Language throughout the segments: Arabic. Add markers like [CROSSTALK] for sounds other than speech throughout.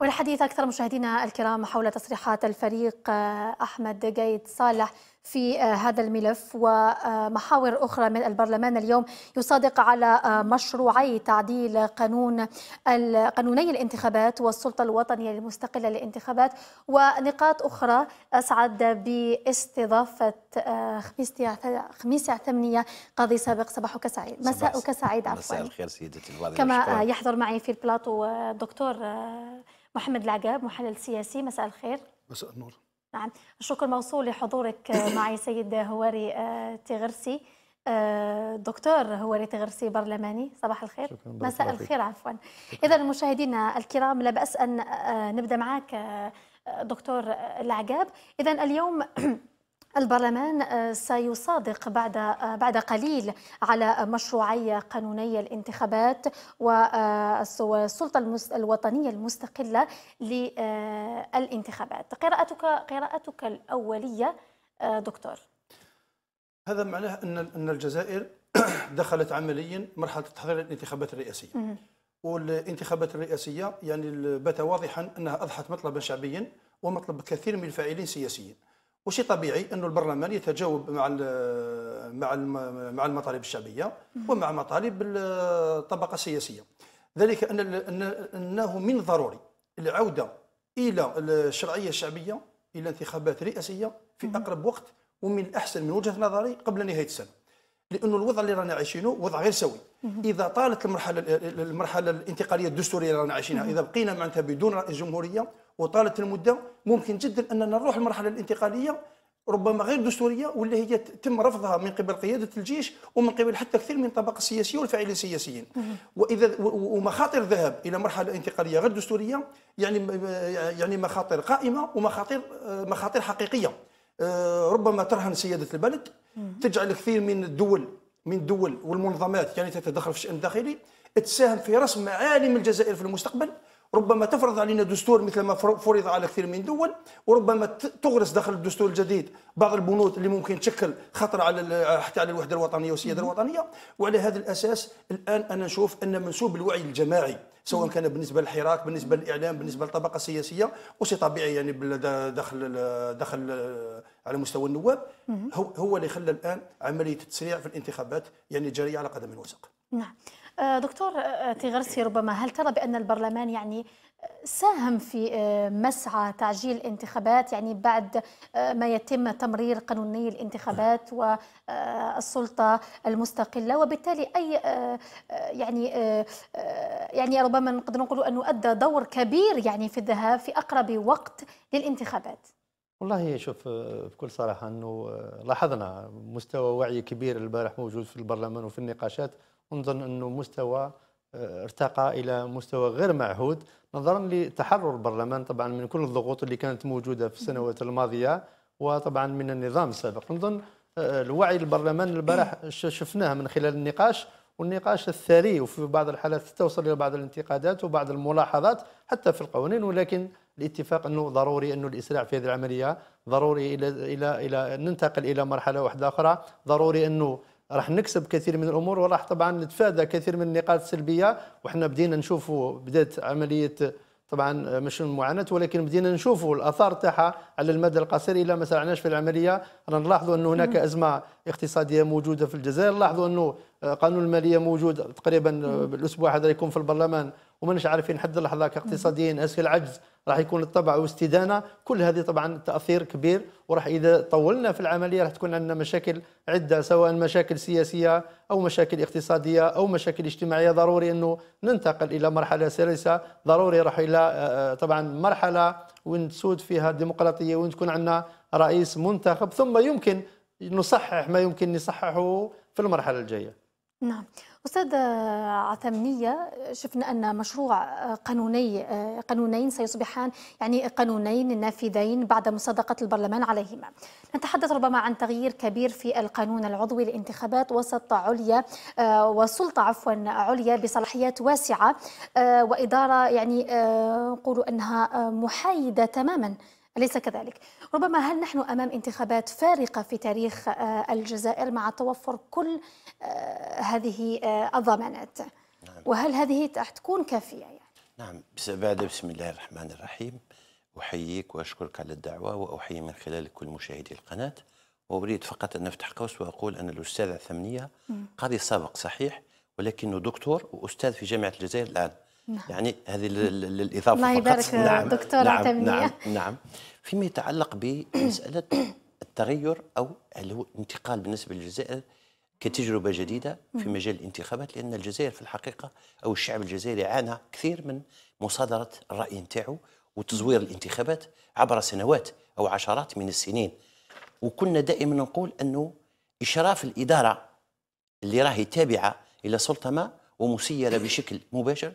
والحديث أكثر مشاهدينا الكرام حول تصريحات الفريق آه، أحمد جيد صالح في آه، هذا الملف ومحاور أخرى من البرلمان اليوم يصادق على آه، مشروعي تعديل قانون قانوني الانتخابات والسلطة الوطنية المستقلة للانتخابات ونقاط أخرى أسعد باستضافة آه، خميس ثمانية قاضي سابق صباحك سعيد مساءك سعيد عفوا مساء الخير سيدتي كما يحضر معي في البلاطو الدكتور محمد العقاب محلل سياسي مساء الخير مساء النور نعم الشكر موصول لحضورك آه، [COUGHS] معي سيد هواري آه، تغرسي آه، دكتور هواري تغرسي برلماني صباح الخير مساء الخير عفوا اذا مشاهدينا الكرام لا باس ان نبدا معك دكتور العجاب اذا اليوم البرلمان آه، سيصادق بعد آه، بعد قليل على مشروعي قانوني الانتخابات آه، والسلطه الوطنيه المستقله للانتخابات قراءتك قراءتك الاوليه دكتور هذا معناه ان ان الجزائر [CLEARS THROAT] دخلت عمليا مرحله تحضير الانتخابات الرئاسيه والانتخابات الرئاسيه يعني بات واضحا انها اضحت مطلبا شعبيا ومطلب كثير من الفاعلين السياسيين وشيء طبيعي انه البرلمان يتجاوب مع مع مع المطالب الشعبيه ومع مطالب الطبقه السياسيه ذلك ان انه من ضروري العوده الى الشرعيه الشعبيه الى انتخابات رئاسيه في اقرب وقت ومن الاحسن من وجهه نظري قبل نهايه السنه لأن الوضع اللي رانا عايشينه وضع غير سوي اذا طالت المرحله المرحله الانتقاليه الدستوريه اللي رانا عايشينها اذا بقينا معناتها بدون رئيس جمهوريه وطالت المده ممكن جدا اننا نروح المرحله الانتقاليه ربما غير دستوريه واللي هي تم رفضها من قبل قياده الجيش ومن قبل حتى كثير من الطبقه السياسيه والفاعلين السياسيين واذا ومخاطر الذهاب الى مرحله انتقاليه غير دستوريه يعني يعني مخاطر قائمه ومخاطر آه، مخاطر حقيقيه آه، ربما ترهن سياده البلد تجعل كثير من الدول من الدول والمنظمات يعني تتدخل في الشان الداخلي تساهم في رسم معالم الجزائر في المستقبل ربما تفرض علينا دستور مثل ما فرض على كثير من الدول وربما تغرس داخل الدستور الجديد بعض البنود اللي ممكن تشكل خطر على حتى على الوحده الوطنيه والسياده الوطنيه وعلى هذا الاساس الان انا نشوف ان منسوب الوعي الجماعي سواء كان بالنسبه للحراك بالنسبه للاعلام بالنسبه للطبقه السياسيه وسي طبيعي يعني داخل داخل على مستوى النواب هو هو اللي خلى الان عمليه التسريع في الانتخابات يعني جاريه على قدم وساق نعم آه، دكتور تيغرسي آه، آه، ربما هل ترى بأن البرلمان يعني ساهم في مسعى تعجيل الانتخابات يعني بعد ما يتم تمرير قانوني الانتخابات والسلطة المستقلة وبالتالي أي يعني يعني ربما نقدر نقول أنه أدى دور كبير يعني في الذهاب في أقرب وقت للانتخابات والله شوف بكل صراحة أنه لاحظنا مستوى وعي كبير البارح موجود في البرلمان وفي النقاشات نظن انه مستوى آه، ارتقى الى مستوى غير معهود نظرا لتحرر البرلمان طبعا من كل الضغوط اللي كانت موجوده في السنوات الماضيه وطبعا من النظام السابق نظن آه، الوعي البرلمان البارح شفناه من خلال النقاش والنقاش الثري وفي بعض الحالات توصل الى بعض الانتقادات وبعض الملاحظات حتى في القوانين ولكن الاتفاق انه ضروري انه الاسراع في هذه العمليه ضروري الى الى الى ننتقل الى مرحله واحده اخرى ضروري انه راح نكسب كثير من الامور وراح طبعا نتفادى كثير من النقاط السلبيه وحنا بدينا نشوفوا بدات عمليه طبعا مش المعاناه ولكن بدينا نشوفوا الاثار تاعها على المدى القصير الا ما سرعناش في العمليه رانا نلاحظوا انه هناك ازمه اقتصاديه موجوده في الجزائر لاحظوا انه قانون الماليه موجود تقريبا الاسبوع هذا يكون في البرلمان ومانيش عارفين حد اللحظه اقتصاديين اسهل العجز راح يكون الطبع واستدانه كل هذه طبعا تاثير كبير وراح اذا طولنا في العمليه راح تكون عندنا مشاكل عده سواء مشاكل سياسيه او مشاكل اقتصاديه او مشاكل اجتماعيه ضروري انه ننتقل الى مرحله سلسه ضروري راح الى آه، آه، طبعا مرحله وين تسود فيها الديمقراطيه وين تكون عندنا رئيس منتخب ثم يمكن نصحح ما يمكن نصححه في المرحله الجايه نعم أستاذ عثمنية شفنا أن مشروع قانوني قانونين سيصبحان يعني قانونين نافذين بعد مصادقة البرلمان عليهما نتحدث ربما عن تغيير كبير في القانون العضوي للانتخابات وسط عليا وسلطة عفوا عليا بصلاحيات واسعة وإدارة يعني آه، نقول أنها محايدة تماما أليس كذلك؟ ربما هل نحن أمام انتخابات فارقة في تاريخ آه، الجزائر مع توفر كل آه، هذه آه، الضمانات؟ نعم. وهل هذه تكون كافية؟ يعني؟ نعم بعد بسم الله الرحمن الرحيم أحييك وأشكرك على الدعوة وأحيي من خلال كل مشاهدي القناة وأريد فقط أن أفتح قوس وأقول أن الأستاذ عثمنية قاضي سابق صحيح ولكنه دكتور وأستاذ في جامعة الجزائر الآن نعم. يعني هذه الاضافه الله يبارك فقط. نعم دكتورة نعم نعم نعم فيما يتعلق بمساله التغير او هو الانتقال بالنسبه للجزائر كتجربه جديده في مجال الانتخابات لان الجزائر في الحقيقه او الشعب الجزائري عانى كثير من مصادره الراي نتاعو وتزوير الانتخابات عبر سنوات او عشرات من السنين وكنا دائما نقول انه اشراف الاداره اللي راهي تابعه الى سلطه ما ومسيره بشكل مباشر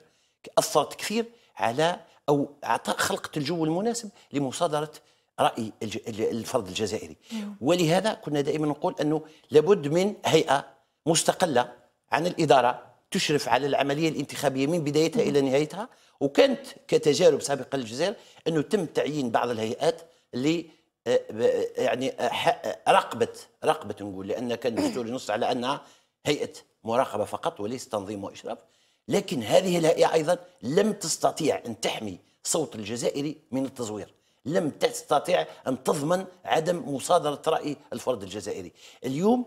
اثرت كثير على او خلقت الجو المناسب لمصادره راي الفرد الجزائري نعم. ولهذا كنا دائما نقول انه لابد من هيئه مستقله عن الاداره تشرف على العمليه الانتخابيه من بدايتها الى نهايتها وكانت كتجارب سابقه للجزائر انه تم تعيين بعض الهيئات اللي آه، آه، يعني آه، راقبت راقبت نقول لان كان الدستور ينص على انها هيئه مراقبه فقط وليس تنظيم واشراف لكن هذه الهيئة أيضا لم تستطيع أن تحمي صوت الجزائري من التزوير لم تستطيع أن تضمن عدم مصادرة رأي الفرد الجزائري اليوم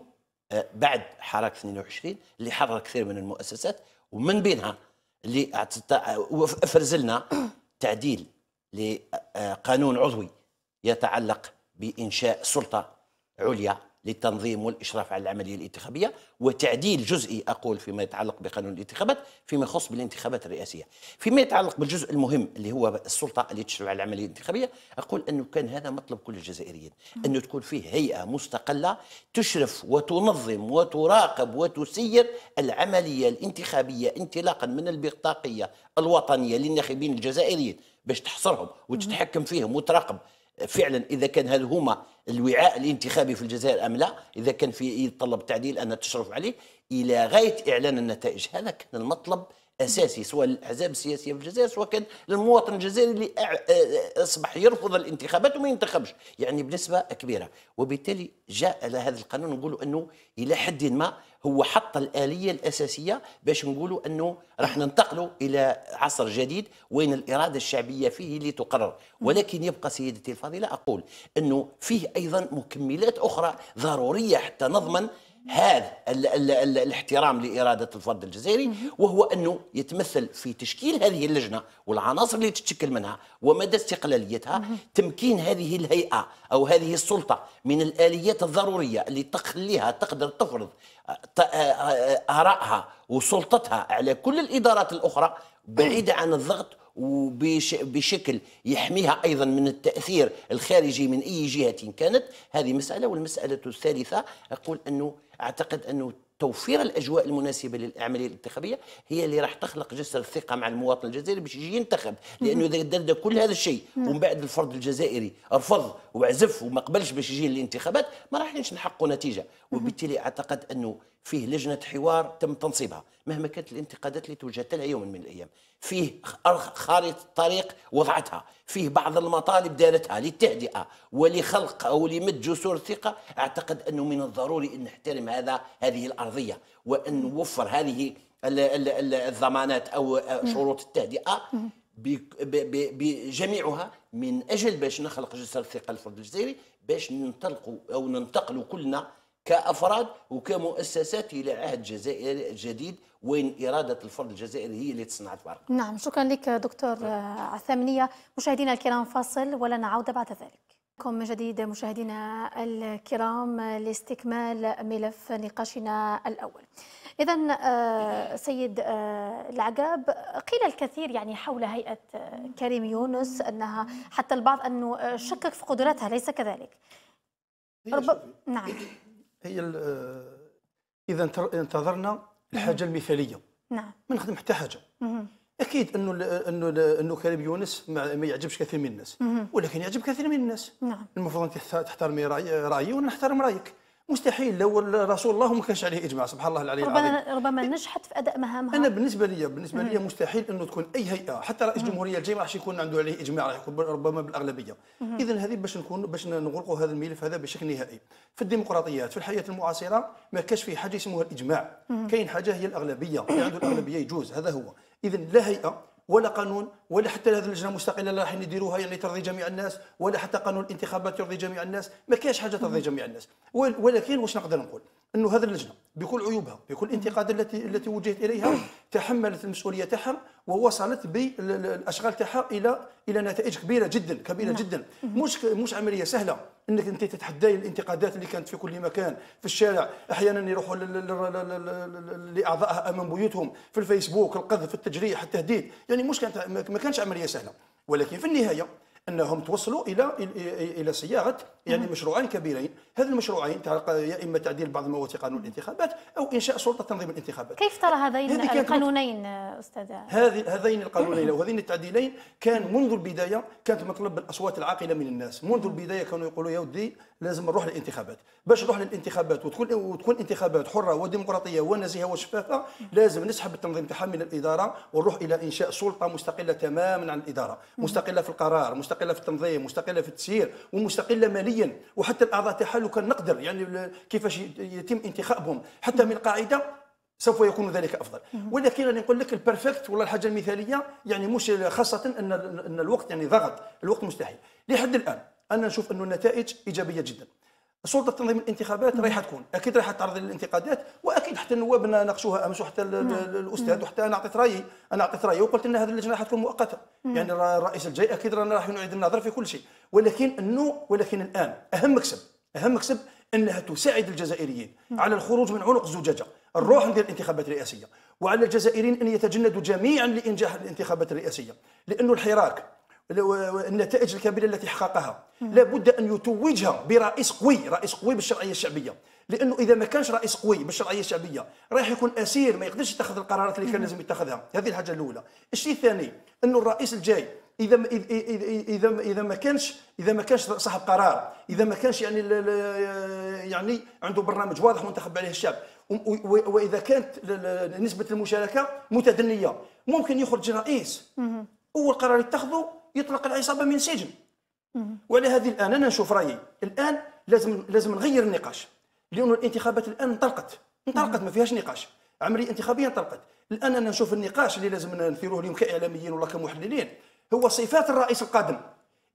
آه، بعد حراك 22 اللي حرر كثير من المؤسسات ومن بينها اللي افرز آه، لنا [COUGHS] تعديل لقانون آه، عضوي يتعلق بانشاء سلطه عليا للتنظيم والإشراف على العملية الانتخابية وتعديل جزئي أقول فيما يتعلق بقانون الانتخابات فيما يخص بالانتخابات الرئاسية فيما يتعلق بالجزء المهم اللي هو السلطة اللي تشرف على العملية الانتخابية أقول أنه كان هذا مطلب كل الجزائريين أنه تكون فيه هيئة مستقلة تشرف وتنظم وتراقب وتسير العملية الانتخابية انطلاقا من البطاقية الوطنية للناخبين الجزائريين باش تحصرهم وتتحكم فيهم وتراقب فعلا اذا كان هل هما الوعاء الانتخابي في الجزائر ام لا اذا كان في يتطلب تعديل ان تشرف عليه الى غايه اعلان النتائج هذا كان المطلب اساسي سواء الاحزاب السياسيه في الجزائر سواء كان المواطن الجزائري اللي اصبح يرفض الانتخابات وما ينتخبش يعني بنسبه كبيره وبالتالي جاء هذا القانون نقولوا انه الى حد ما هو حط الاليه الاساسيه باش نقولوا انه راح ننتقلوا الى عصر جديد وين الاراده الشعبيه فيه اللي تقرر ولكن يبقى سيدتي الفاضله اقول انه فيه ايضا مكملات اخرى ضروريه حتى نضمن هذا الـ الـ الـ الاحترام لإرادة الفرد الجزائري وهو أنه يتمثل في تشكيل هذه اللجنة والعناصر اللي تتشكل منها ومدى استقلاليتها تمكين هذه الهيئة أو هذه السلطة من الآليات الضرورية اللي تخليها تقدر تفرض آه، آه، آه، آرائها وسلطتها على كل الإدارات الأخرى بعيدة عن الضغط وبشكل يحميها ايضا من التاثير الخارجي من اي جهه كانت هذه مساله والمساله الثالثه اقول انه اعتقد انه توفير الاجواء المناسبه للعمليه الانتخابيه هي اللي راح تخلق جسر الثقه مع المواطن الجزائري باش يجي ينتخب لانه اذا دار كل هذا الشيء ومن بعد الفرد الجزائري رفض وعزف وما قبلش باش يجي للانتخابات ما راحينش نحقق نتيجه وبالتالي اعتقد انه فيه لجنة حوار تم تنصيبها مهما كانت الانتقادات اللي توجهت لها يوم من الأيام فيه خارطة الطريق وضعتها فيه بعض المطالب دارتها للتهدئة ولخلق أو لمد جسور الثقة أعتقد أنه من الضروري أن نحترم هذا هذه الأرضية وأن نوفر هذه الضمانات أو شروط التهدئة بجميعها من أجل باش نخلق جسر الثقة للفرد الجزائري باش ننطلقوا أو ننتقلوا كلنا كافراد وكمؤسسات الى عهد جزائري جديد وين اراده الفرد الجزائري هي اللي تصنع الفرق. نعم شكرا لك دكتور عثمانيه، مشاهدينا الكرام فاصل ولا نعود بعد ذلك. بكم من جديد مشاهدينا الكرام لاستكمال ملف نقاشنا الاول. إذا آه، سيد آه، العقاب قيل الكثير يعني حول هيئة آه، كريم يونس أنها حتى البعض أنه شكك في قدراتها ليس كذلك رب... نعم هي آه، اذا انتظرنا الحاجه المثاليه نعم ما نخدم حتى حاجه مم. اكيد انه انه انه كريم يونس ما يعجبش كثير من الناس مم. ولكن يعجب كثير من الناس نعم المفروض انت تحترمي رايي وانا نحترم رايك مستحيل لو رسول الله ما كانش عليه اجماع سبحان الله العلي ربما العظيم ربما نجحت في اداء مهامها انا بالنسبه لي بالنسبه لي مستحيل انه تكون اي هيئه حتى رئيس الجمهوريه الجاي ما راحش يكون عنده عليه اجماع راح يكون ربما بالاغلبيه اذا هذه باش نكون باش نغلقوا هذا الملف هذا بشكل نهائي في الديمقراطيات في الحياه المعاصره ما كاش في حاجه اسمها الاجماع كاين حاجه هي الاغلبيه اللي يعني عنده الاغلبيه يجوز هذا هو اذا لا هيئه ولا قانون ولا حتى هذه اللجنه المستقله اللي راح نديروها يعني ترضي جميع الناس ولا حتى قانون الانتخابات يرضي جميع الناس ما كاينش حاجه ترضي جميع الناس ولكن واش نقدر نقول انه هذه اللجنه بكل عيوبها بكل الانتقادات التي التي وجهت اليها تحملت المسؤوليه تاعها ووصلت بالاشغال تاعها الى الى نتائج كبيره جدا كبيره نعم. جدا مش مش عمليه سهله انك انت تتحداي الانتقادات اللي كانت في كل مكان في الشارع احيانا يروحوا لاعضائها امام بيوتهم في الفيسبوك القذف التجريح التهديد يعني مش كانت ما كانش عمليه سهله ولكن في النهايه انهم توصلوا الى الى صياغه يعني مشروعين كبيرين، هذ المشروعين تعلق يا اما تعديل بعض المواد في قانون الانتخابات او انشاء سلطه تنظيم الانتخابات. كيف ترى هذين القانونين استاذ؟ هذه هذين القانونين او هذين التعديلين كان منذ البدايه كانت مطلب الاصوات العاقله من الناس، منذ البدايه كانوا يقولوا يا ودي لازم نروح للانتخابات باش نروح للانتخابات وتكون وتكون انتخابات حره وديمقراطيه ونزيهه وشفافه لازم نسحب التنظيم تاعها من الاداره ونروح الى انشاء سلطه مستقله تماما عن الاداره مستقله في القرار مستقله في التنظيم مستقله في التسيير ومستقله ماليا وحتى الاعضاء تاعها لو كان نقدر يعني كيفاش يتم انتخابهم حتى من القاعده سوف يكون ذلك افضل ولكن انا نقول لك البرفكت ولا الحاجه المثاليه يعني مش خاصه ان ان الوقت يعني ضغط الوقت مستحيل لحد الان انا نشوف انه النتائج ايجابيه جدا سلطه تنظيم الانتخابات رايحه تكون اكيد رايحه تعرض للانتقادات واكيد حتى النواب ناقشوها امس وحتى نعم. الاستاذ نعم. وحتى انا اعطيت رايي انا اعطيت رايي وقلت ان هذه اللجنه راح تكون مؤقته نعم. يعني الرئيس الجاي اكيد رانا راح نعيد النظر في كل شيء ولكن انه ولكن الان اهم مكسب اهم مكسب انها تساعد الجزائريين على الخروج من عنق الزجاجه الروح ديال الانتخابات الرئاسيه وعلى الجزائريين ان يتجندوا جميعا لانجاح الانتخابات الرئاسيه لانه الحراك النتائج الكبيره التي حققها لابد ان يتوجها برئيس قوي رئيس قوي بالشرعيه الشعبيه لانه اذا ما كانش رئيس قوي بالشرعيه الشعبيه راح يكون اسير ما يقدرش يتخذ القرارات اللي كان لازم يتخذها هذه الحاجه الاولى الشيء الثاني انه الرئيس الجاي اذا ما اذا اذا ما كانش اذا ما كانش صاحب قرار اذا ما كانش يعني يعني عنده برنامج واضح منتخب عليه الشعب واذا كانت نسبه المشاركه متدنيه ممكن يخرج رئيس اول قرار يتخذه يطلق العصابه من سجن ولهذه الان انا نشوف رايي الان لازم لازم نغير النقاش لان الانتخابات الان انطلقت انطلقت ما فيهاش نقاش عمليه انتخابيه انطلقت الان انا نشوف النقاش اللي لازم نثيروه اليوم كاعلاميين ولا كمحللين هو صفات الرئيس القادم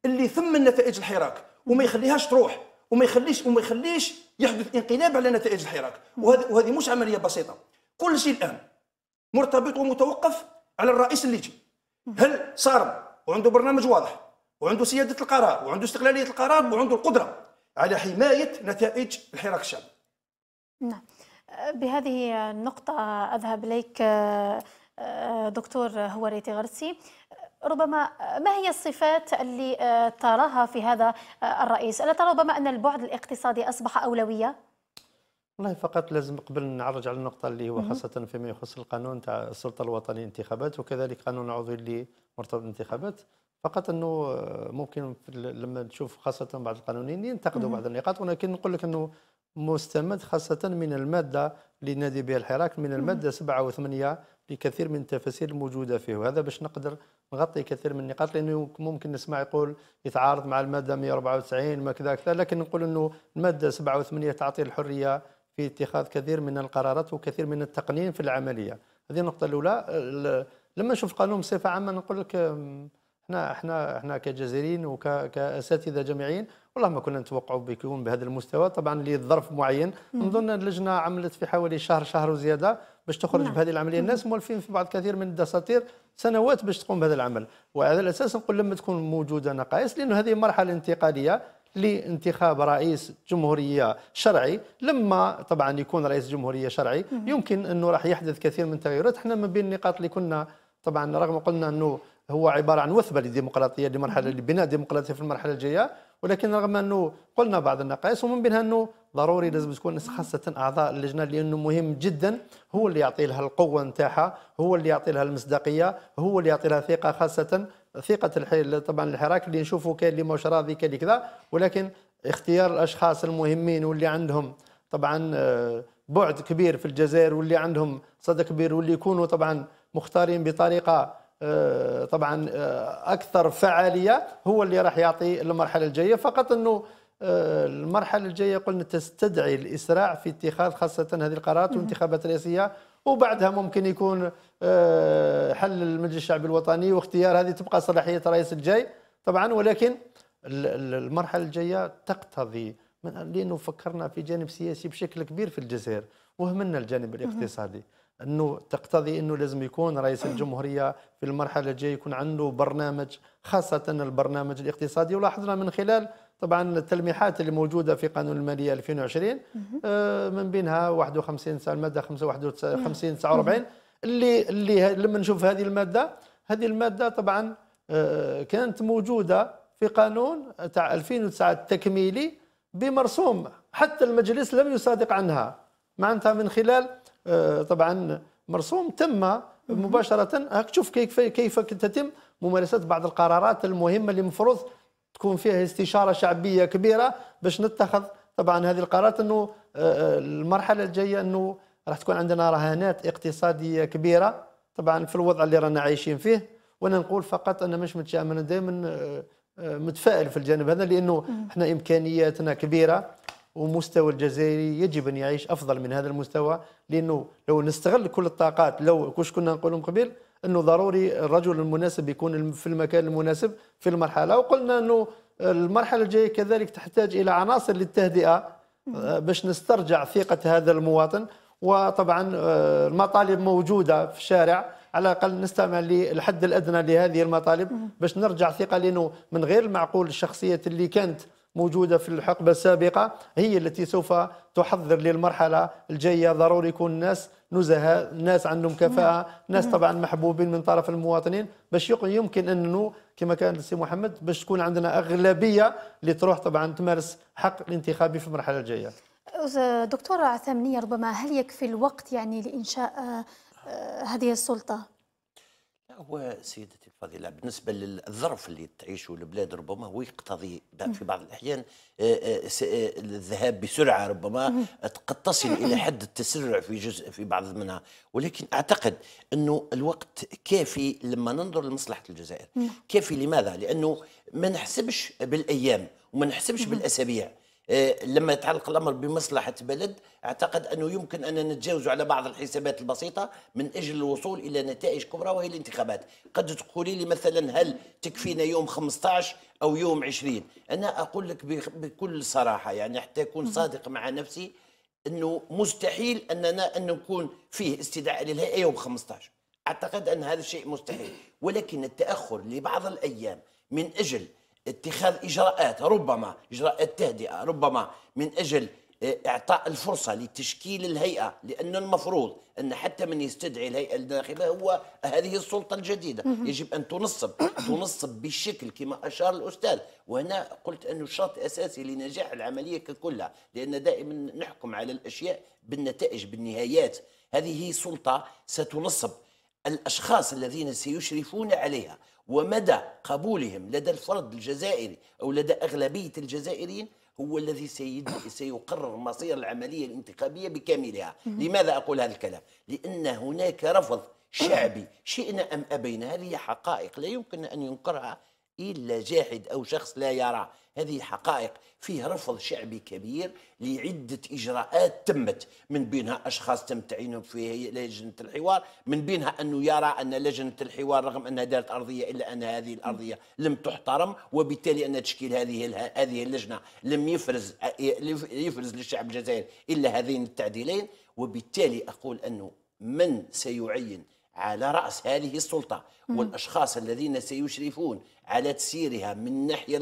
اللي ثم نتائج الحراك وما يخليهاش تروح وما يخليش وما يخليش يحدث انقلاب على نتائج الحراك وهذه مش عمليه بسيطه كل شيء الان مرتبط ومتوقف على الرئيس اللي يجي هل صار وعنده برنامج واضح وعنده سياده القرار وعنده استقلاليه القرار وعنده القدره على حمايه نتائج الحراك الشعبي. نعم بهذه النقطة أذهب إليك آه، آه، دكتور هوريتي غرسي ربما ما هي الصفات اللي آه، تراها في هذا الرئيس؟ ألا ترى ربما أن البعد الاقتصادي أصبح أولوية؟ والله فقط لازم قبل نعرج على النقطة اللي هو خاصة فيما يخص القانون تاع السلطة الوطنية للانتخابات وكذلك قانون العضوي اللي مرتبط بالانتخابات فقط انه ممكن لما تشوف خاصة بعض القانونيين ينتقدوا بعض النقاط ولكن نقول لك انه مستمد خاصة من المادة اللي نادي بها الحراك من المادة 7 و 8 لكثير من التفاسير الموجودة فيه وهذا باش نقدر نغطي كثير من النقاط لأنه ممكن نسمع يقول يتعارض مع المادة 194 ما كذا كذا لكن نقول أنه المادة 7 و 8 تعطي الحرية في اتخاذ كثير من القرارات وكثير من التقنين في العمليه هذه النقطه الاولى لما نشوف القانون بصفه عامه نقول لك احنا احنا احنا كجزائريين وكاساتذه جامعيين والله ما كنا نتوقعوا بيكون بهذا المستوى طبعا لظرف معين نظن اللجنه عملت في حوالي شهر شهر وزياده باش تخرج نعم. بهذه العمليه الناس مولفين في بعض كثير من الدساتير سنوات باش تقوم بهذا العمل وعلى الاساس نقول لما تكون موجوده نقائص لانه هذه مرحله انتقاليه لانتخاب رئيس جمهوريه شرعي لما طبعا يكون رئيس جمهوريه شرعي يمكن انه راح يحدث كثير من التغيرات احنا من بين النقاط اللي كنا طبعا رغم قلنا انه هو عباره عن وثبه للديمقراطيه لمرحله لبناء الديمقراطيه في المرحله الجايه ولكن رغم انه قلنا بعض النقائص ومن بينها انه ضروري لازم تكون خاصه اعضاء اللجنه لانه مهم جدا هو اللي يعطي لها القوه نتاعها هو اللي يعطي لها المصداقيه هو اللي يعطي لها ثقه خاصه ثقه الحيل طبعا الحراك اللي نشوفه كاين اللي مش راضي كاين كذا ولكن اختيار الاشخاص المهمين واللي عندهم طبعا آه، بعد كبير في الجزائر واللي عندهم صدى كبير واللي يكونوا طبعا مختارين بطريقه آه، طبعا آه، اكثر فعاليه هو اللي راح يعطي المرحله الجايه فقط انه المرحله الجايه قلنا تستدعي الاسراع في اتخاذ خاصه هذه القرارات والانتخابات الرئاسيه وبعدها ممكن يكون آه، حل المجلس الشعبي الوطني واختيار هذه تبقى صلاحيه الرئيس الجاي طبعا ولكن المرحله الجايه تقتضي من لانه فكرنا في جانب سياسي بشكل كبير في الجزائر وهمنا الجانب الاقتصادي انه تقتضي انه لازم يكون رئيس الجمهوريه في المرحله الجايه يكون عنده برنامج خاصه البرنامج الاقتصادي ولاحظنا من خلال طبعا التلميحات اللي موجوده في قانون الماليه 2020 آه، من بينها 51 تاع الماده 51 49 اللي اللي لما نشوف هذه الماده هذه الماده طبعا آه، كانت موجوده في قانون تاع 2009 التكميلي بمرسوم حتى المجلس لم يصادق عنها معناتها من خلال آه، طبعا مرسوم تم مباشره هاك تشوف كيف كيف تتم ممارسه بعض القرارات المهمه اللي المفروض تكون فيها استشاره شعبيه كبيره باش نتخذ طبعا هذه القرارات انه آه، آه، المرحله الجايه انه راح تكون عندنا رهانات اقتصاديه كبيره طبعا في الوضع اللي رانا عايشين فيه وانا نقول فقط انا مش متشائم دائما آه، متفائل في الجانب هذا لانه احنا امكانياتنا كبيره ومستوى الجزائري يجب ان يعيش افضل من هذا المستوى لانه لو نستغل كل الطاقات لو كش كنا من قبل انه ضروري الرجل المناسب يكون في المكان المناسب في المرحله وقلنا انه المرحله الجايه كذلك تحتاج الى عناصر للتهدئه آه، باش نسترجع ثقه هذا المواطن وطبعا آه، المطالب موجوده في الشارع على الاقل نستمع للحد الادنى لهذه المطالب باش نرجع ثقه لانه من غير المعقول الشخصيه اللي كانت موجوده في الحقبه السابقه هي التي سوف تحضر للمرحله الجايه ضروري يكون الناس نزهاء الناس عندهم كفاءه ناس طبعا محبوبين من طرف المواطنين باش يمكن انه كما كان السي محمد باش تكون عندنا اغلبيه اللي تروح طبعا تمارس حق الانتخابي في المرحله الجايه دكتوره عثمانيه ربما هل يكفي الوقت يعني لانشاء آه، آه، هذه السلطه هو سيدتي الفاضلة بالنسبة للظرف اللي تعيشه البلاد ربما هو يقتضي في بعض الأحيان آه، آه، آه، الذهاب بسرعة ربما قد تصل إلى [COUGHS] حد التسرع في جزء في بعض منها ولكن أعتقد أنه الوقت كافي لما ننظر لمصلحة الجزائر كافي لماذا؟ لأنه ما نحسبش بالأيام وما نحسبش بالأسابيع آه، لما يتعلق الامر بمصلحه بلد اعتقد انه يمكن ان نتجاوز على بعض الحسابات البسيطه من اجل الوصول الى نتائج كبرى وهي الانتخابات قد تقولي لي مثلا هل تكفينا يوم 15 او يوم 20 انا اقول لك بكل صراحه يعني حتى اكون صادق مع نفسي انه مستحيل اننا ان نكون فيه استدعاء للهيئه يوم 15 اعتقد ان هذا الشيء مستحيل ولكن التاخر لبعض الايام من اجل اتخاذ إجراءات ربما إجراءات تهدئة ربما من أجل آه، إعطاء الفرصة لتشكيل الهيئة لأنه المفروض أن حتى من يستدعي الهيئة الداخلة هو هذه السلطة الجديدة يجب أن تنصب تنصب بشكل كما أشار الأستاذ وهنا قلت أنه شرط أساسي لنجاح العملية ككلها لأن دائما نحكم على الأشياء بالنتائج بالنهايات هذه سلطة ستنصب الأشخاص الذين سيشرفون عليها ومدى قبولهم لدى الفرد الجزائري أو لدى أغلبية الجزائريين هو الذي سيقرر مصير العملية الانتخابية بكاملها لماذا أقول هذا الكلام؟ لأن هناك رفض شعبي شئنا أم أبينا هذه حقائق لا يمكن أن ينكرها إلا جاحد أو شخص لا يرى هذه حقائق فيه رفض شعبي كبير لعدة إجراءات تمت من بينها أشخاص تم تعيينهم في لجنة الحوار من بينها أنه يرى أن لجنة الحوار رغم أنها دارت أرضية إلا أن هذه الأرضية لم تحترم وبالتالي أن تشكيل هذه هذه اللجنة لم يفرز يفرز للشعب الجزائري إلا هذين التعديلين وبالتالي أقول أنه من سيعين على رأس هذه السلطة والأشخاص الذين سيشرفون على تسييرها من ناحية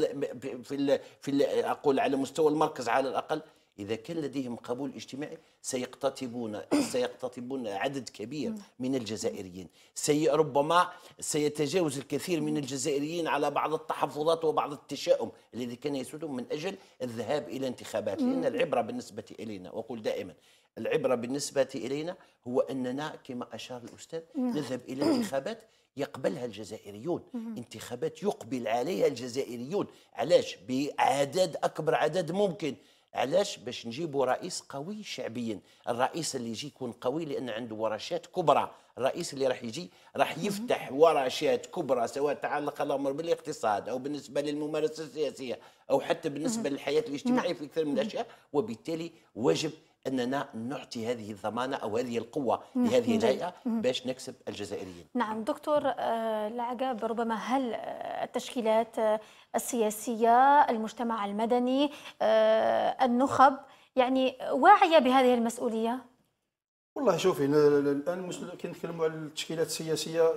في في أقول على مستوى المركز على الأقل إذا كان لديهم قبول اجتماعي سيقتطبون [COUGHS] سيقتطبون عدد كبير من الجزائريين سي ربما سيتجاوز الكثير من الجزائريين على بعض التحفظات وبعض التشاؤم الذي كان يسودهم من أجل الذهاب إلى انتخابات لأن العبرة بالنسبة إلينا وأقول دائما العبرة بالنسبة إلينا هو أننا كما أشار الأستاذ نعم. نذهب إلى انتخابات يقبلها الجزائريون انتخابات يقبل عليها الجزائريون علاش بعدد أكبر عدد ممكن علاش باش نجيبوا رئيس قوي شعبيا الرئيس اللي يجي يكون قوي لان عنده ورشات كبرى الرئيس اللي راح يجي راح يفتح ورشات كبرى سواء تعلق الامر بالاقتصاد او بالنسبه للممارسه السياسيه او حتى بالنسبه للحياه الاجتماعيه في كثير من الاشياء وبالتالي واجب اننا نعطي هذه الضمانه او هذه القوه نعم، لهذه الهيئه باش نكسب الجزائريين. نعم دكتور العقاب آه، ربما هل آه، التشكيلات آه، السياسيه، المجتمع المدني، النخب يعني واعيه بهذه المسؤوليه؟ والله شوفي الان كي نتكلموا على التشكيلات السياسيه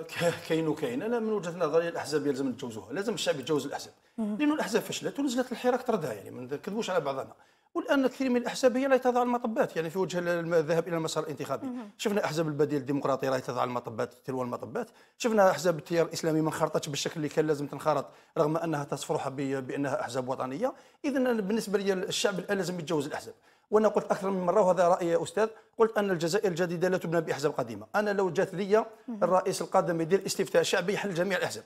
كاين وكاين انا من وجهه نظري الاحزاب يلزم نتجاوزوها لازم الشعب يتجاوز الاحزاب لانه الاحزاب فشلت ونزلت الحراك طردها يعني ما نكذبوش على بعضنا والان كثير من الاحزاب هي لا تضع المطبات يعني في وجه الذهاب الى المسار الانتخابي شفنا احزاب البديل الديمقراطي راهي تضع المطبات تلو المطبات شفنا احزاب التيار الاسلامي ما انخرطتش بالشكل اللي كان لازم تنخرط رغم انها تصفرح بانها احزاب وطنيه اذا بالنسبه لي الشعب الان لازم يتجاوز الاحزاب وانا قلت اكثر من مره وهذا رايي يا استاذ قلت ان الجزائر الجديده لا تبنى باحزاب قديمه انا لو جات لي الرئيس القادم يدير استفتاء شعبي يحل جميع الاحزاب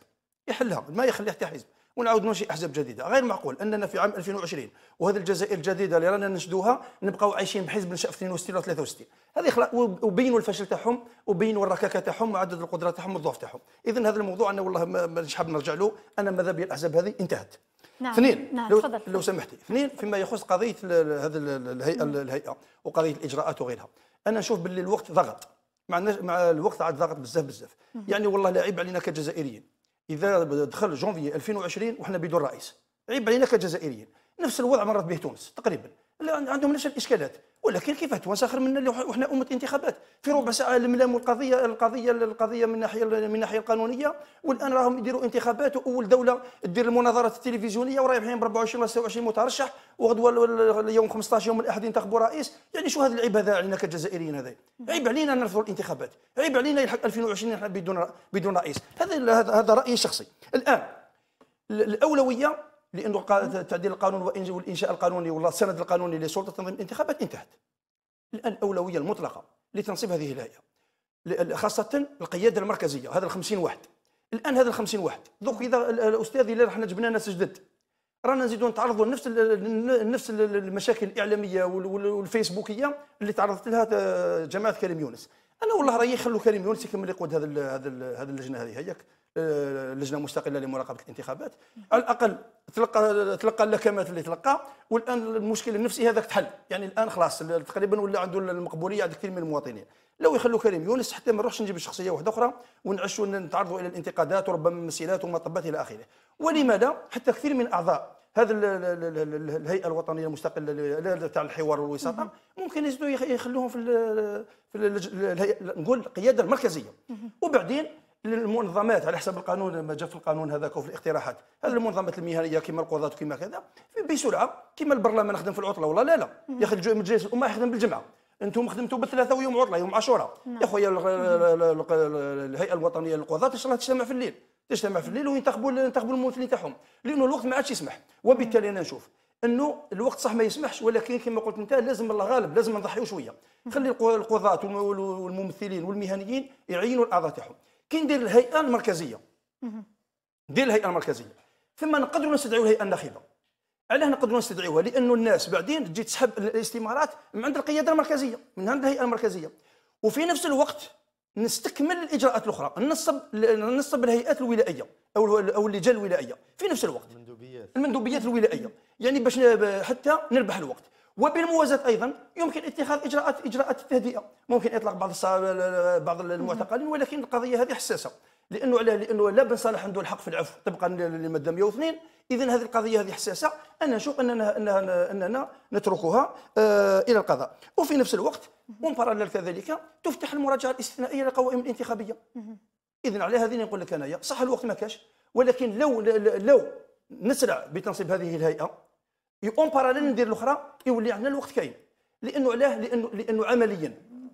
يحلها ما يخلي حتى حزب ونعاود ننشئ احزاب جديده غير معقول اننا في عام 2020 وهذه الجزائر الجديده اللي رانا نشدوها نبقاو عايشين بحزب نشا في 62 ولا 63 هذه خلا وبينوا الفشل تاعهم وبينوا الركاكه تاعهم وعدد القدرات تاعهم والضعف تاعهم اذا هذا الموضوع انا والله مش حاب نرجع له انا ماذا بي الاحزاب هذه انتهت نعم اثنين نعم لو, فضل. لو سمحتي اثنين فيما يخص قضيه هذه الهيئه الهيئه وقضيه الاجراءات وغيرها انا نشوف باللي الوقت ضغط مع مع الوقت عاد ضغط بزاف بزاف يعني والله لا عيب علينا كجزائريين اذا دخل جونفي 2020 وحنا بدون رئيس عيب علينا كجزائريين نفس الوضع مرت به تونس تقريبا لا عندهم نفس الاشكالات ولكن كيف توسخر من منا وحنا امه انتخابات في ربع ساعه الملام القضيه القضيه القضيه من ناحيه من الناحيه القانونيه والان راهم يديروا انتخابات واول دوله تدير المناظرات التلفزيونيه ورايحين ب 24 ولا 26 مترشح وغدوه اليوم 15 يوم الاحد ينتخبوا رئيس يعني شو هذا العيب هذا علينا كجزائريين هذا عيب علينا نرفضوا الانتخابات عيب علينا يلحق 2020 بدون بدون رئيس هذا هذا رايي شخصي الان الاولويه لانه تعديل القانون والانشاء القانوني ولا السند القانوني لسلطه تنظيم الانتخابات انتهت. الان الاولويه المطلقه لتنصيب هذه الهيئه خاصه القياده المركزيه هذا ال 50 واحد. الان هذا ال 50 واحد دوك اذا الاستاذ اللي احنا جبنا ناس جدد رانا نزيدوا نتعرضوا لنفس نفس المشاكل الاعلاميه والفيسبوكيه اللي تعرضت لها جماعه كريم يونس. انا والله رايي خلوا كريم يونس يكمل يقود هذا هذا اللجنه هذه هياك آه، لجنه مستقله لمراقبه الانتخابات على الاقل تلقى تلقى اللكمات اللي تلقى والان المشكل النفسي هذاك تحل يعني الان خلاص تقريبا ولا عنده المقبوليه عند كثير من المواطنين لو يخلوا كريم يونس حتى ما نروحش نجيب شخصيه واحده اخرى ونعشوا نتعرضوا الى الانتقادات وربما مسيلات ومطبات الى اخره ولماذا حتى كثير من اعضاء هذا الهيئه الوطنيه المستقله تاع الحوار والوساطه ممكن يزيدوا يخلوهم في, في نقول القياده المركزيه وبعدين للمنظمات على حسب القانون لما جاء في القانون هذاك وفي الاقتراحات هذه المنظمات المهنيه كما القضاة وكما كذا بسرعه كما البرلمان خدم في العطله والله لا لا يا اخي مجلس الامه يخدم بالجمعه انتم خدمتوا بالثلاثه ويوم عطله يوم عاشوراء يا خويا الهيئه الوطنيه للقضاة ان شاء الله تجتمع في الليل تجتمع في الليل وينتخبوا ينتخبوا الممثلين تاعهم لانه الوقت ما عادش يسمح وبالتالي انا نشوف انه الوقت صح ما يسمحش ولكن كما قلت انت لازم الله غالب لازم نضحيو شويه [LAUGHS] خلي القضاة والممثلين والمهنيين يعينوا الاعضاء تاعهم كي ندير الهيئه المركزيه ندير الهيئه المركزيه ثم نقدروا نستدعيو الهيئه الناخبه علاه نقدروا نستدعيوها لانه الناس بعدين تجي تسحب الاستمارات من عند القياده المركزيه من عند الهيئه المركزيه وفي نفس الوقت نستكمل الاجراءات الاخرى ننصب ننصب الهيئات الولائيه او او اللجان الولائيه في نفس الوقت المندوبيات المندوبيات الولائيه يعني باش حتى نربح الوقت وبالموازاة أيضا يمكن اتخاذ إجراءات إجراءات التهدئة ممكن إطلاق بعض بعض المعتقلين ولكن القضية هذه حساسة لانه علاه لانه لا بن صالح عنده الحق في العفو طبقا للماده 102 اذا هذه القضيه هذه حساسه انا نشوف اننا اننا اننا نتركها آه، الى القضاء وفي نفس الوقت ومباراليل كذلك تفتح المراجعه الاستثنائيه للقوائم الانتخابيه اذا على هذه نقول لك انايا صح الوقت ما كاش ولكن لو لو نسرع بتنصيب هذه الهيئه اون باراليل ندير الاخرى يولي عندنا الوقت كاين لانه علاه لانه لانه عمليا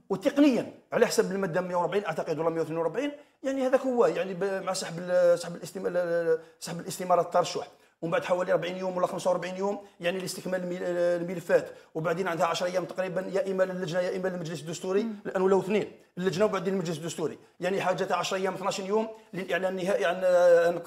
وتقنيا على حسب الماده 140 اعتقد ولا 142 يعني هذاك هو يعني مع سحب سحب الاستمارة سحب الاستماره الترشح ومن بعد حوالي 40 يوم ولا 45 يوم يعني لاستكمال الملفات وبعدين عندها 10 ايام تقريبا يا اما للجنه يا اما للمجلس الدستوري لانه لو اثنين اللجنه وبعدين المجلس الدستوري يعني حاجه 10 ايام 12 يوم للاعلان النهائي عن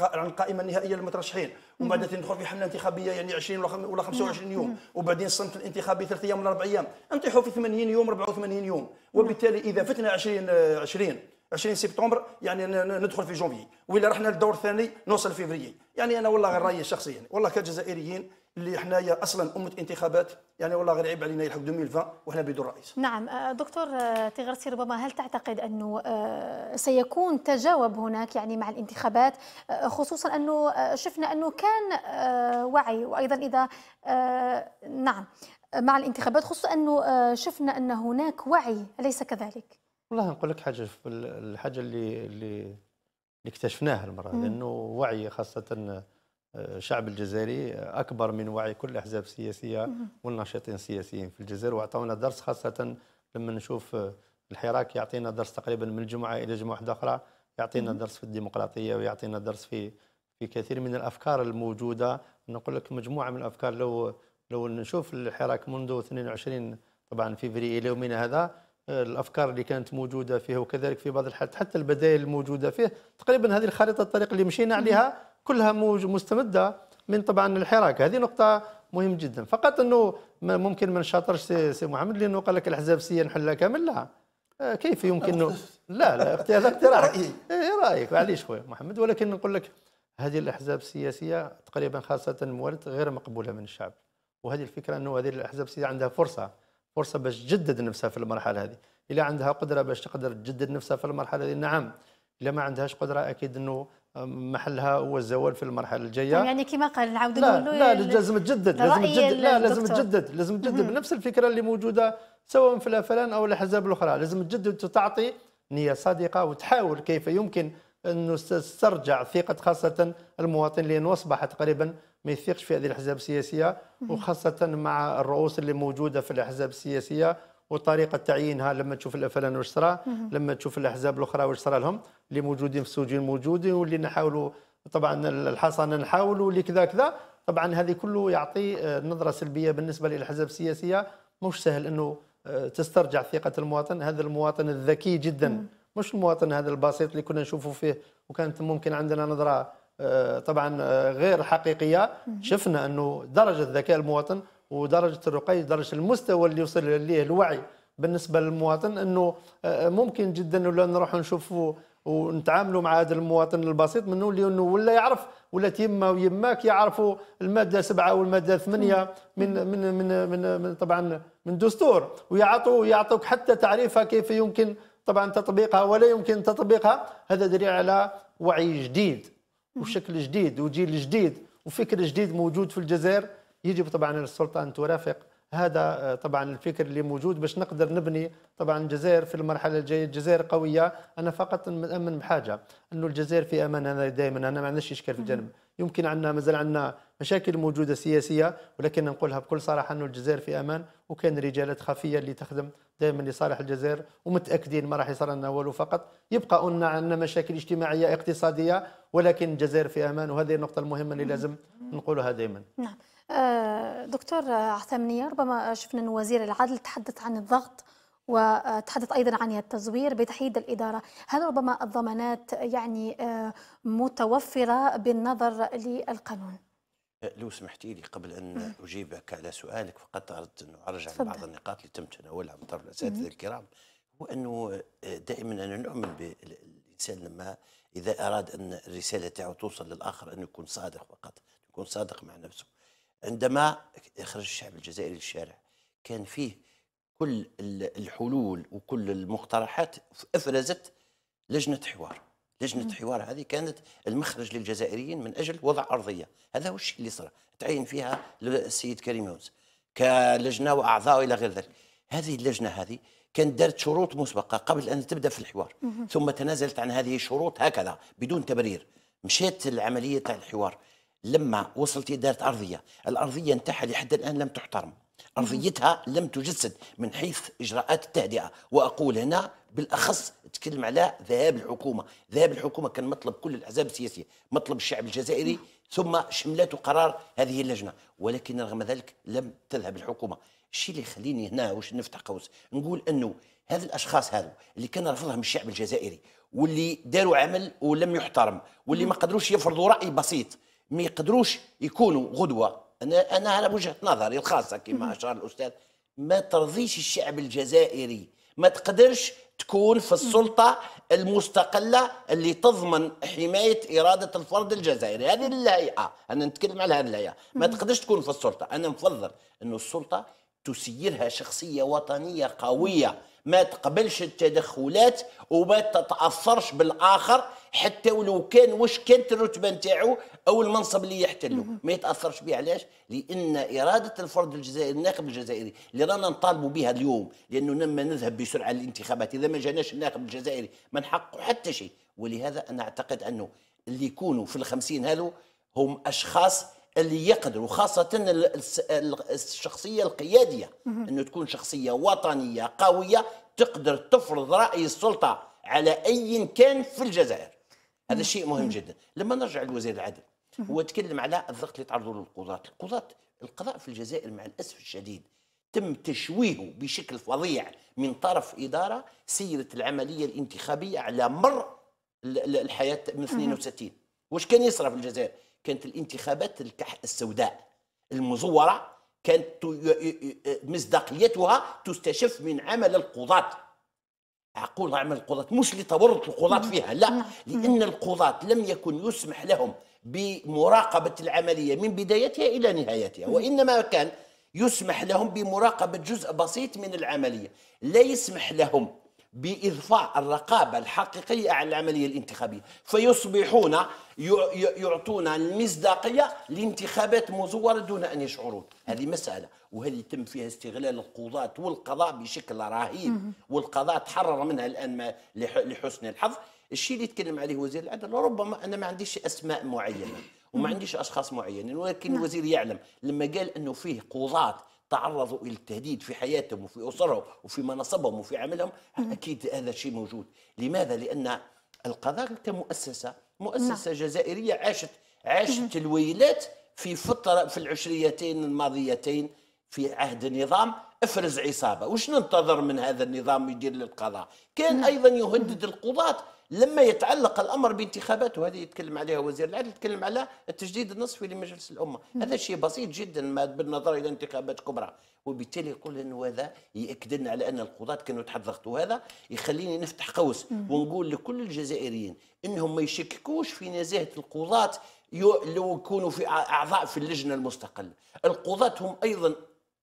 عن القائمه النهائيه للمترشحين ومن بعد تدخل في حمله انتخابيه يعني 20 ولا 25 يوم وبعدين الصنف الانتخابي ثلاث ايام ولا اربع ايام نطيحوا في 80 يوم 84 يوم وبالتالي اذا فتنا 20 20 20 سبتمبر يعني ندخل في جونفي والا رحنا للدور الثاني نوصل فيفري يعني انا والله غير رايي الشخصي يعني والله كجزائريين اللي حنايا اصلا امه انتخابات يعني والله غير عيب علينا يلحق 2020 وحنا بدون رئيس. نعم دكتور تيغرسي ربما هل تعتقد انه سيكون تجاوب هناك يعني مع الانتخابات خصوصا انه شفنا انه كان وعي وايضا اذا نعم مع الانتخابات خصوصا انه شفنا ان هناك وعي اليس كذلك؟ والله نقول لك حاجه الحاجه اللي اللي اللي اكتشفناها المره لانه وعي خاصه آه، الشعب الجزائري اكبر من وعي كل الاحزاب السياسيه والناشطين السياسيين في الجزائر واعطونا درس خاصه لما نشوف آه، الحراك يعطينا درس تقريبا من الجمعه الى جمعه واحده اخرى يعطينا درس في الديمقراطيه ويعطينا درس في في كثير من الافكار الموجوده نقول لك مجموعه من الافكار لو لو نشوف الحراك منذ 22 طبعا فيفري الى يومنا هذا الافكار اللي كانت موجوده فيه وكذلك في بعض الحالات حتى البدائل الموجوده فيه تقريبا هذه الخريطه الطريق اللي مشينا عليها كلها مستمده من طبعا الحراك هذه نقطه مهم جدا فقط انه ممكن ما نشاطرش سي, سي محمد لانه قال لك الاحزاب السياسيه نحلها كامل لا آه، كيف يمكن لا لا هذا اقتراح [LAUGHS] رايي إيه، إيه، رايك معليش خويا محمد ولكن نقول لك هذه الاحزاب السياسيه تقريبا خاصه الموالد غير مقبوله من الشعب وهذه الفكره انه هذه الاحزاب السياسيه عندها فرصه فرصه باش تجدد نفسها في المرحله هذه الا عندها قدره باش تقدر تجدد نفسها في المرحله هذه نعم الا ما عندهاش قدره اكيد انه محلها هو الزوال في المرحله الجايه طيب، يعني كما قال نعاود لا لا لازم تجدد لازم تجدد لا لازم تجدد لازم تجدد بنفس الفكره اللي موجوده سواء في الأفلان او الاحزاب الاخرى لازم تجدد وتعطي نيه صادقه وتحاول كيف يمكن انه تسترجع ثقه خاصه المواطن لانه اصبح تقريبا ما يثيقش في هذه الاحزاب السياسيه وخاصه مع الرؤوس اللي موجوده في الاحزاب السياسيه وطريقه تعيينها لما تشوف الافلان واش صرا لما تشوف الاحزاب الاخرى واش صرا لهم اللي موجودين في السجون موجودين واللي نحاولوا طبعا الحصانه نحاولوا اللي كذا كذا طبعا هذه كله يعطي آه، نظره سلبيه بالنسبه للاحزاب السياسيه مش سهل انه آه، تسترجع ثقه المواطن هذا المواطن الذكي جدا مش المواطن هذا البسيط اللي كنا نشوفه فيه وكانت ممكن عندنا نظره آه، طبعا آه، غير حقيقيه شفنا انه درجه ذكاء المواطن ودرجه الرقي درجه المستوى اللي يوصل اليه الوعي بالنسبه للمواطن انه آه، ممكن جدا ولا نروح نشوفوا ونتعاملوا مع هذا المواطن البسيط منه انه ولا يعرف ولا تيما ويماك يعرفوا الماده سبعه والماده ثمانيه من من من من, من طبعا من دستور ويعطوا يعطوك حتى تعريفها كيف يمكن طبعا تطبيقها ولا يمكن تطبيقها هذا دليل على وعي جديد وشكل جديد وجيل جديد وفكر جديد موجود في الجزائر يجب طبعا السلطه ان ترافق هذا آه، طبعا الفكر اللي موجود باش نقدر نبني طبعا الجزائر في المرحله الجايه الجزائر قويه انا فقط مأمن بحاجه انه الجزائر في امان انا دائما انا ما عندناش اشكال في الجانب يمكن عندنا مازال عندنا مشاكل موجوده سياسيه ولكن نقولها بكل صراحه انه الجزائر في امان وكان رجالات خفيه اللي تخدم دائما لصالح الجزائر ومتاكدين ما راح يصير لنا والو فقط يبقى قلنا عندنا مشاكل اجتماعيه اقتصاديه ولكن الجزائر في امان وهذه النقطه المهمه اللي لازم نقولها دائما نعم آه، دكتور عثمانية ربما شفنا أن وزير العدل تحدث عن الضغط وتحدث ايضا عن التزوير بتحييد الاداره، هل ربما الضمانات يعني آه، متوفره بالنظر للقانون؟ آه، لو سمحتي لي قبل ان اجيبك على سؤالك فقط اردت ان ارجع لبعض النقاط اللي تم تناولها من طرف الاساتذه الكرام هو انه دائما انا نؤمن بالانسان لما اذا اراد ان الرساله تاعو توصل للاخر انه يكون صادق فقط، يكون صادق مع نفسه. عندما خرج الشعب الجزائري للشارع كان فيه كل الحلول وكل المقترحات افرزت لجنه حوار لجنه حوار هذه كانت المخرج للجزائريين من اجل وضع ارضيه هذا هو الشيء اللي صار تعين فيها السيد كريم يونس كلجنه واعضاء الى غير ذلك هذه اللجنه هذه كان دارت شروط مسبقه قبل ان تبدا في الحوار ثم تنازلت عن هذه الشروط هكذا بدون تبرير مشيت العمليه تاع الحوار لما وصلت إدارة ارضيه، الارضيه نتاعها لحد الان لم تحترم. ارضيتها لم تجسد من حيث اجراءات التهدئه، واقول هنا بالاخص تكلم على ذهاب الحكومه، ذهاب الحكومه كان مطلب كل الاحزاب السياسيه، مطلب الشعب الجزائري ثم شملته قرار هذه اللجنه، ولكن رغم ذلك لم تذهب الحكومه. الشيء اللي يخليني هنا واش نفتح قوس، نقول انه هذا الاشخاص هذو اللي كان رفضهم الشعب الجزائري واللي داروا عمل ولم يحترم واللي ما قدروش يفرضوا راي بسيط ما يقدروش يكونوا غدوه انا انا على وجهه نظري الخاصه كما اشار الاستاذ ما ترضيش الشعب الجزائري ما تقدرش تكون في السلطة المستقلة اللي تضمن حماية إرادة الفرد الجزائري هذه الهيئة أنا نتكلم على هذه الهيئة ما تقدرش تكون في السلطة أنا مفضل أن السلطة تسيرها شخصية وطنية قوية ما تقبلش التدخلات وما تتاثرش بالاخر حتى ولو كان واش كانت الرتبه نتاعو او المنصب اللي يحتله ما يتاثرش به علاش لان اراده الفرد الجزائري الناخب الجزائري اللي رانا نطالبوا بها اليوم لانه لما نذهب بسرعه للانتخابات اذا ما جاناش الناخب الجزائري ما نحققوا حتى شيء ولهذا انا اعتقد انه اللي يكونوا في الخمسين هذو هم اشخاص اللي يقدر وخاصة الشخصية القيادية أنه تكون شخصية وطنية قوية تقدر تفرض رأي السلطة على أي كان في الجزائر هذا شيء مهم جدا لما نرجع لوزير العدل هو تكلم على الضغط اللي تعرضوا له القضاة القضاة القضاء في الجزائر مع الأسف الشديد تم تشويهه بشكل فظيع من طرف إدارة سيرة العملية الانتخابية على مر الحياة من 62 واش كان يصرى في الجزائر كانت الانتخابات السوداء المزورة كانت مصداقيتها تستشف من عمل القضاة أقول عمل القضاة مش لتورط القضاة فيها لا لأن القضاة لم يكن يسمح لهم بمراقبة العملية من بدايتها إلى نهايتها وإنما كان يسمح لهم بمراقبة جزء بسيط من العملية لا يسمح لهم بإضفاء الرقابة الحقيقية على العملية الانتخابية فيصبحون يعطون المصداقية لانتخابات مزورة دون أن يشعرون هذه مسألة وهذه تم فيها استغلال القضاة والقضاء بشكل رهيب والقضاء تحرر منها الآن لحسن الحظ الشيء اللي يتكلم عليه وزير العدل ربما أنا ما عنديش أسماء معينة وما عنديش أشخاص معينين ولكن نعم. الوزير يعلم لما قال أنه فيه قضاة تعرضوا الى التهديد في حياتهم وفي اسرهم وفي مناصبهم وفي عملهم اكيد هذا الشيء موجود لماذا لان القضاء كمؤسسه مؤسسه نعم. جزائريه عاشت عاشت الويلات في فتره في العشريتين الماضيتين في عهد النظام افرز عصابه وش ننتظر من هذا النظام يدير للقضاء كان ايضا يهدد القضاه لما يتعلق الامر بانتخابات وهذه يتكلم عليها وزير العدل يتكلم على التجديد النصفي لمجلس الامه هذا شيء بسيط جدا بالنظر الى انتخابات كبرى وبالتالي يقول انه هذا ياكد لنا على ان القضاه كانوا تحت ضغط وهذا يخليني نفتح قوس ونقول لكل الجزائريين انهم ما يشككوش في نزاهه القضاه لو يكونوا في اعضاء في اللجنه المستقله القضاه هم ايضا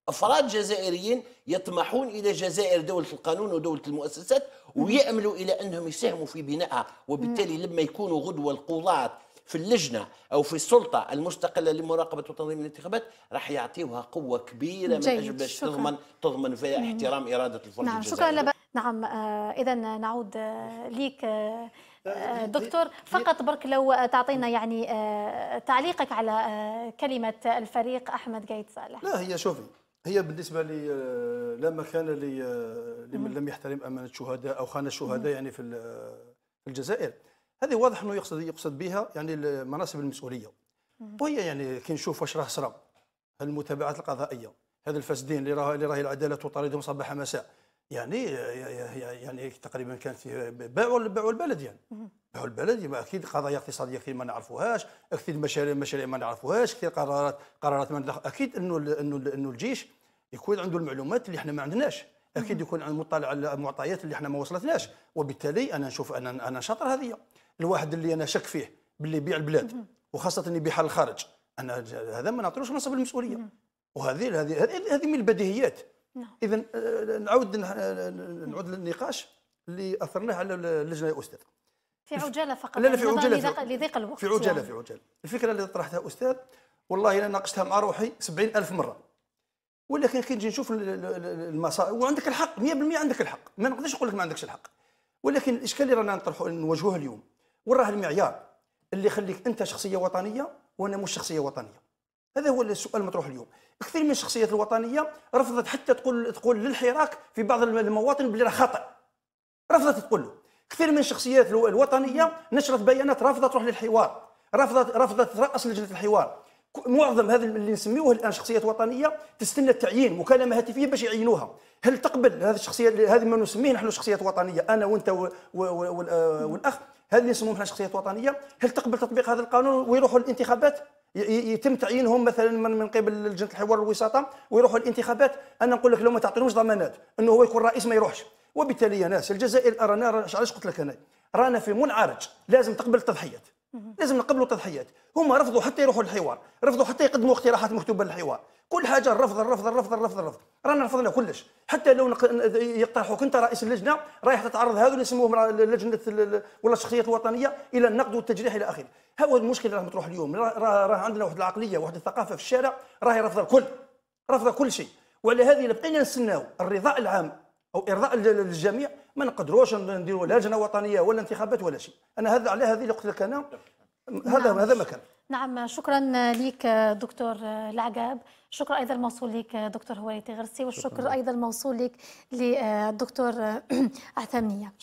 افراد جزائريين يطمحون الى جزائر دوله القانون ودوله المؤسسات ويأملوا إلى أنهم يساهموا في بنائها وبالتالي لما يكونوا غدوة القضاة في اللجنه او في السلطه المستقله لمراقبه وتنظيم الانتخابات راح يعطيوها قوه كبيره من اجل باش تضمن تضمن فيها احترام اراده الفرد نعم شكرا لب... نعم آه اذا نعود آه ليك آه, آه، دكتور فقط برك لو تعطينا يعني آه، تعليقك على آه، كلمه الفريق احمد قايد صالح لا هي شوفي هي بالنسبه لي آه، لا مكان آه، لمن لم يحترم امانه الشهداء او خان الشهداء يعني آه، في الجزائر هذه واضح انه يقصد يقصد بها يعني مناصب المسؤوليه وهي يعني كي نشوف واش راه صرا المتابعات القضائيه هذا الفاسدين اللي راه اللي راهي العداله تطاردهم صباح مساء يعني يعني تقريبا كانت باعوا باعوا البلد يعني باعوا البلد اكيد قضايا اقتصاديه كثير ما نعرفوهاش اكيد مشاريع مشاريع ما نعرفوهاش كثير قرارات قرارات ما ندخل. اكيد انه انه انه الجيش يكون عنده المعلومات اللي احنا ما عندناش اكيد يكون عنده مطلع على المعطيات اللي احنا ما وصلتناش وبالتالي انا نشوف انا انا شاطر هذه الواحد اللي انا شك فيه باللي يبيع البلاد وخاصه اللي يبيعها للخارج انا هذا ما نعطيلوش منصب المسؤوليه وهذه هذه هذه من البديهيات نعم اذا آه، نعود آه، نعود للنقاش اللي اثرناه على اللجنه يا استاذ في عجاله فقط لا لا في يعني عجاله لضيق الوقت في عجاله يعني. في عجاله الفكره اللي طرحتها استاذ والله انا ناقشتها مع روحي 70000 مره ولكن كي نجي نشوف المصائب وعندك الحق 100% عندك الحق ما نقدرش نقول لك ما عندكش الحق ولكن الاشكال اللي رانا نطرحه نواجهوه اليوم وراه المعيار اللي يخليك انت شخصيه وطنيه وانا مش شخصيه وطنيه هذا هو السؤال المطروح اليوم كثير من الشخصيات الوطنيه رفضت حتى تقول تقول للحراك في بعض المواطن بلي راه خطا رفضت تقول له كثير من الشخصيات الوطنيه نشرت بيانات رافضه تروح للحوار رفضت رفضت تراس لجنه الحوار معظم هذا اللي نسميوه الان شخصيات وطنيه تستنى التعيين مكالمه هاتفيه باش يعينوها هل تقبل هذه الشخصيه هذه ما نسميه نحن شخصيات وطنيه انا وانت و... و... و... والاخ هل يسمون احنا شخصيات وطنيه هل تقبل تطبيق هذا القانون ويروحوا الانتخابات يتم تعيينهم مثلا من قبل لجنه الحوار والوساطه ويروحوا الانتخابات انا نقول لك لو ما تعطينوش ضمانات انه هو يكون رئيس ما يروحش وبالتالي يا ناس الجزائر رانا علاش قلت لك انا رانا في منعرج لازم تقبل التضحيات لازم نقبلوا التضحيات هما رفضوا حتى يروحوا للحوار رفضوا حتى يقدموا اقتراحات مكتوبه للحوار كل حاجه الرفض الرفض الرفض الرفض الرفض رانا رفضنا كلش حتى لو نق... يقترحوا كنت رئيس اللجنه رايح تتعرض هذو اللي يسموهم لجنه ولا الشخصيات الوطنيه الى النقد والتجريح الى اخره هو المشكل راه مطروح اليوم راه راه عندنا واحد العقليه واحد الثقافه في الشارع راهي رافضه الكل رافضه كل شيء وعلى هذه بقينا نستناو الرضاء العام او ارضاء الجميع ما نقدروش نديروا لجنه وطنيه ولا انتخابات ولا شيء انا هذا على هذه اللي قلت لك انا هذا نعم. هذا ما كان نعم شكرا لك دكتور العقاب شكرا ايضا موصول لك دكتور هواري تغرسي والشكر شكرا. ايضا موصول لك للدكتور [CLEARS THROAT] عثمانيه